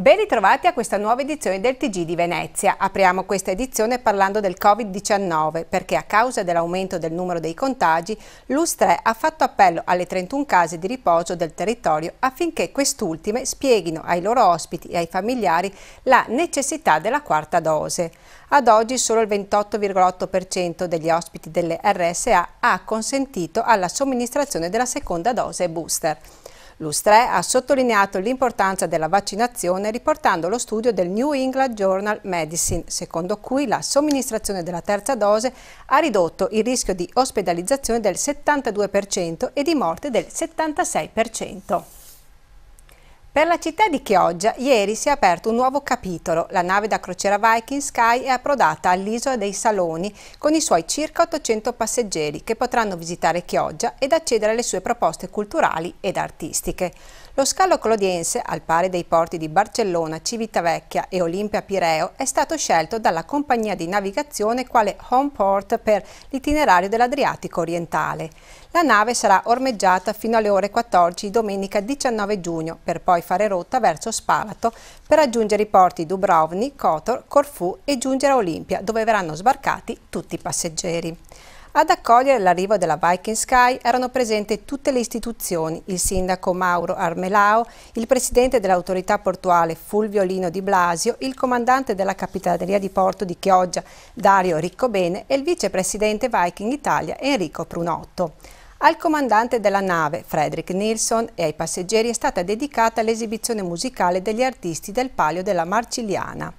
Ben ritrovati a questa nuova edizione del TG di Venezia. Apriamo questa edizione parlando del Covid-19 perché a causa dell'aumento del numero dei contagi l'US3 ha fatto appello alle 31 case di riposo del territorio affinché quest'ultime spieghino ai loro ospiti e ai familiari la necessità della quarta dose. Ad oggi solo il 28,8% degli ospiti delle RSA ha consentito alla somministrazione della seconda dose booster. L'USTRE ha sottolineato l'importanza della vaccinazione riportando lo studio del New England Journal Medicine, secondo cui la somministrazione della terza dose ha ridotto il rischio di ospedalizzazione del 72% e di morte del 76%. Per la città di Chioggia ieri si è aperto un nuovo capitolo. La nave da crociera Viking Sky è approdata all'isola dei Saloni con i suoi circa 800 passeggeri che potranno visitare Chioggia ed accedere alle sue proposte culturali ed artistiche. Lo scalo clodiense, al pari dei porti di Barcellona, Civitavecchia e Olimpia Pireo, è stato scelto dalla compagnia di navigazione quale home port per l'itinerario dell'Adriatico orientale. La nave sarà ormeggiata fino alle ore 14 domenica 19 giugno, per poi fare rotta verso Spalato per raggiungere i porti Dubrovnik, Kotor, Corfù e giungere a Olimpia, dove verranno sbarcati tutti i passeggeri. Ad accogliere l'arrivo della Viking Sky erano presenti tutte le istituzioni, il sindaco Mauro Armelao, il presidente dell'autorità portuale Fulvio Lino Di Blasio, il comandante della capitaneria di porto di Chioggia Dario Riccobene e il vicepresidente Viking Italia Enrico Prunotto. Al comandante della nave, Frederick Nilsson, e ai passeggeri è stata dedicata l'esibizione musicale degli artisti del Palio della Marcigliana.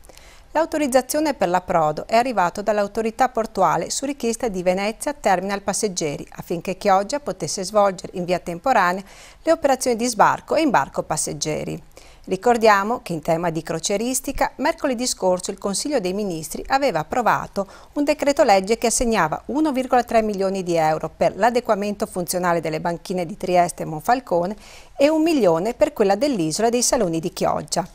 L'autorizzazione per l'approdo è arrivata dall'autorità portuale su richiesta di Venezia Terminal Passeggeri affinché Chioggia potesse svolgere in via temporanea le operazioni di sbarco e imbarco passeggeri. Ricordiamo che in tema di croceristica, mercoledì scorso il Consiglio dei Ministri aveva approvato un decreto legge che assegnava 1,3 milioni di euro per l'adeguamento funzionale delle banchine di Trieste e Monfalcone e un milione per quella dell'isola dei Saloni di Chioggia.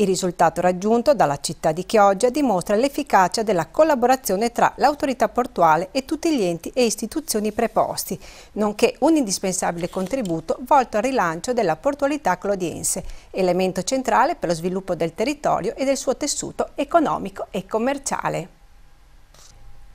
Il risultato raggiunto dalla città di Chioggia dimostra l'efficacia della collaborazione tra l'autorità portuale e tutti gli enti e istituzioni preposti, nonché un indispensabile contributo volto al rilancio della portualità clodiense, elemento centrale per lo sviluppo del territorio e del suo tessuto economico e commerciale.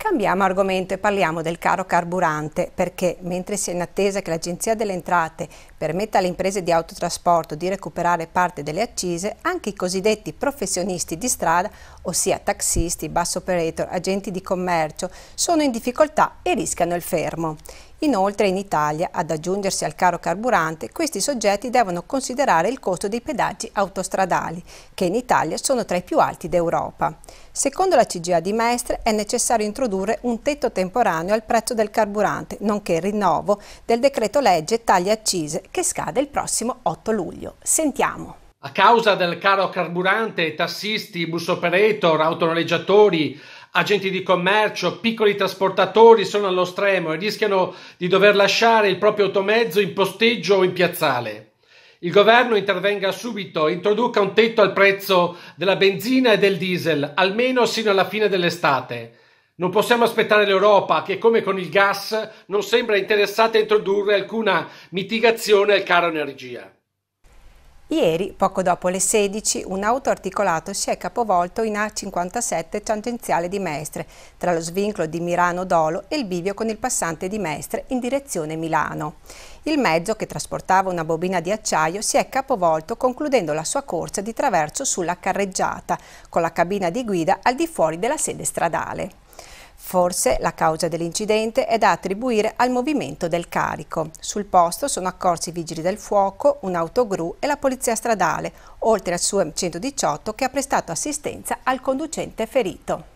Cambiamo argomento e parliamo del caro carburante perché mentre si è in attesa che l'Agenzia delle Entrate permetta alle imprese di autotrasporto di recuperare parte delle accise, anche i cosiddetti professionisti di strada, ossia taxisti, bus operator, agenti di commercio, sono in difficoltà e rischiano il fermo. Inoltre in Italia, ad aggiungersi al caro carburante, questi soggetti devono considerare il costo dei pedaggi autostradali, che in Italia sono tra i più alti d'Europa. Secondo la CGA di Mestre è necessario introdurre un tetto temporaneo al prezzo del carburante, nonché il rinnovo del decreto legge taglia accise che scade il prossimo 8 luglio. Sentiamo. A causa del caro carburante, tassisti, bus operator, autonoleggiatori, agenti di commercio, piccoli trasportatori sono allo stremo e rischiano di dover lasciare il proprio automezzo in posteggio o in piazzale. Il governo intervenga subito, introduca un tetto al prezzo della benzina e del diesel, almeno sino alla fine dell'estate. Non possiamo aspettare l'Europa che, come con il gas, non sembra interessata a introdurre alcuna mitigazione al caro energia. Ieri, poco dopo le 16, un auto articolato si è capovolto in A57 tangenziale di Mestre, tra lo svincolo di Mirano-Dolo e il bivio con il passante di Mestre in direzione Milano. Il mezzo, che trasportava una bobina di acciaio, si è capovolto concludendo la sua corsa di traverso sulla carreggiata, con la cabina di guida al di fuori della sede stradale. Forse la causa dell'incidente è da attribuire al movimento del carico. Sul posto sono accorsi i vigili del fuoco, un'autogru e la polizia stradale, oltre al SUEM 118 che ha prestato assistenza al conducente ferito.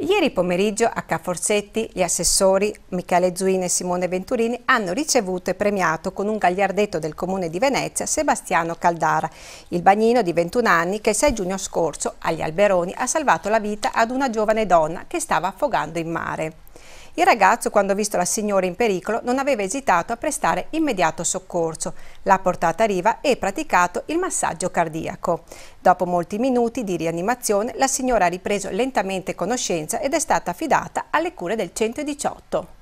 Ieri pomeriggio a Ca' Forzetti gli assessori Michele Zuini e Simone Venturini hanno ricevuto e premiato con un gagliardetto del comune di Venezia Sebastiano Caldara, il bagnino di 21 anni che il 6 giugno scorso agli Alberoni ha salvato la vita ad una giovane donna che stava affogando in mare. Il ragazzo, quando ha visto la signora in pericolo, non aveva esitato a prestare immediato soccorso, l'ha portata a riva e praticato il massaggio cardiaco. Dopo molti minuti di rianimazione, la signora ha ripreso lentamente conoscenza ed è stata affidata alle cure del 118.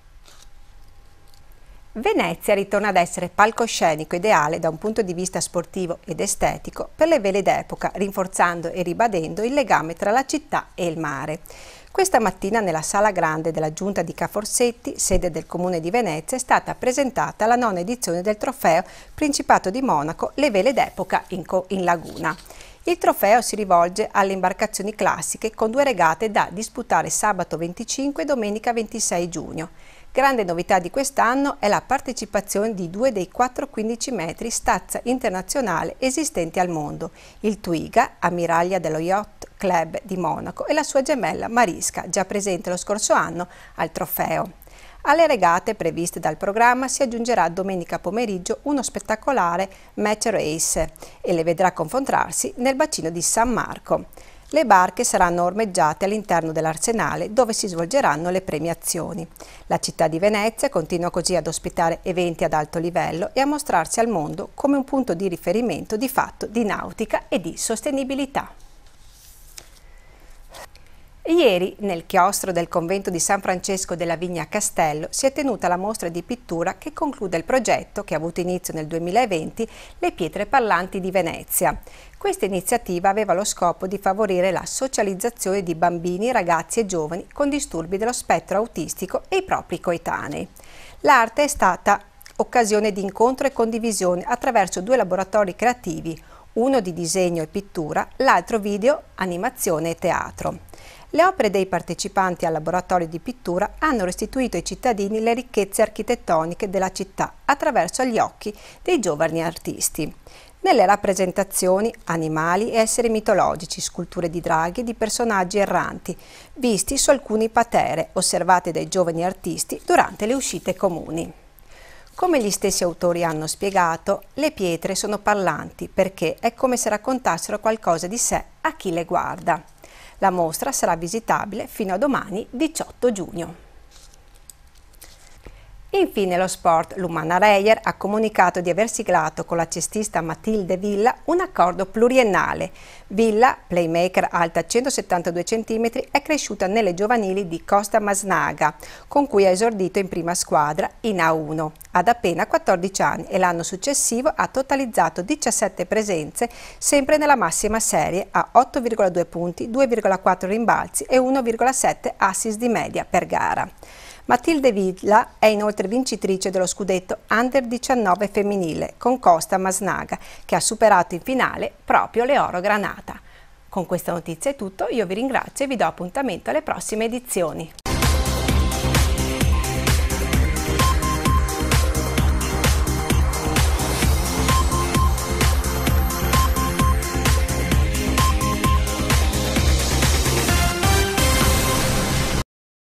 Venezia ritorna ad essere palcoscenico ideale da un punto di vista sportivo ed estetico per le vele d'epoca, rinforzando e ribadendo il legame tra la città e il mare. Questa mattina nella Sala Grande della Giunta di Caforsetti, sede del Comune di Venezia, è stata presentata la nona edizione del trofeo Principato di Monaco Le vele d'epoca in, in laguna. Il trofeo si rivolge alle imbarcazioni classiche con due regate da disputare sabato 25 e domenica 26 giugno. Grande novità di quest'anno è la partecipazione di due dei 415 metri stazza internazionale esistenti al mondo, il Twiga, ammiraglia dello Yacht Club di Monaco, e la sua gemella Marisca, già presente lo scorso anno al trofeo. Alle regate previste dal programma si aggiungerà domenica pomeriggio uno spettacolare match race e le vedrà confrontarsi nel bacino di San Marco. Le barche saranno ormeggiate all'interno dell'arsenale dove si svolgeranno le premiazioni. La città di Venezia continua così ad ospitare eventi ad alto livello e a mostrarsi al mondo come un punto di riferimento di fatto di nautica e di sostenibilità. Ieri, nel chiostro del convento di San Francesco della Vigna Castello, si è tenuta la mostra di pittura che conclude il progetto, che ha avuto inizio nel 2020, Le pietre parlanti di Venezia. Questa iniziativa aveva lo scopo di favorire la socializzazione di bambini, ragazzi e giovani con disturbi dello spettro autistico e i propri coetanei. L'arte è stata occasione di incontro e condivisione attraverso due laboratori creativi, uno di disegno e pittura, l'altro video, animazione e teatro. Le opere dei partecipanti al laboratorio di pittura hanno restituito ai cittadini le ricchezze architettoniche della città attraverso gli occhi dei giovani artisti. Nelle rappresentazioni, animali e esseri mitologici, sculture di draghi e di personaggi erranti, visti su alcuni patere osservate dai giovani artisti durante le uscite comuni. Come gli stessi autori hanno spiegato, le pietre sono parlanti perché è come se raccontassero qualcosa di sé a chi le guarda. La mostra sarà visitabile fino a domani 18 giugno. Infine lo sport. Lumana Reyer ha comunicato di aver siglato con la cestista Matilde Villa un accordo pluriennale. Villa, playmaker alta 172 cm, è cresciuta nelle giovanili di Costa Masnaga, con cui ha esordito in prima squadra in A1. Ad appena 14 anni e l'anno successivo ha totalizzato 17 presenze, sempre nella massima serie, a 8,2 punti, 2,4 rimbalzi e 1,7 assist di media per gara. Matilde Villa è inoltre vincitrice dello scudetto Under 19 femminile con Costa Masnaga, che ha superato in finale proprio le Oro Granata. Con questa notizia è tutto, io vi ringrazio e vi do appuntamento alle prossime edizioni.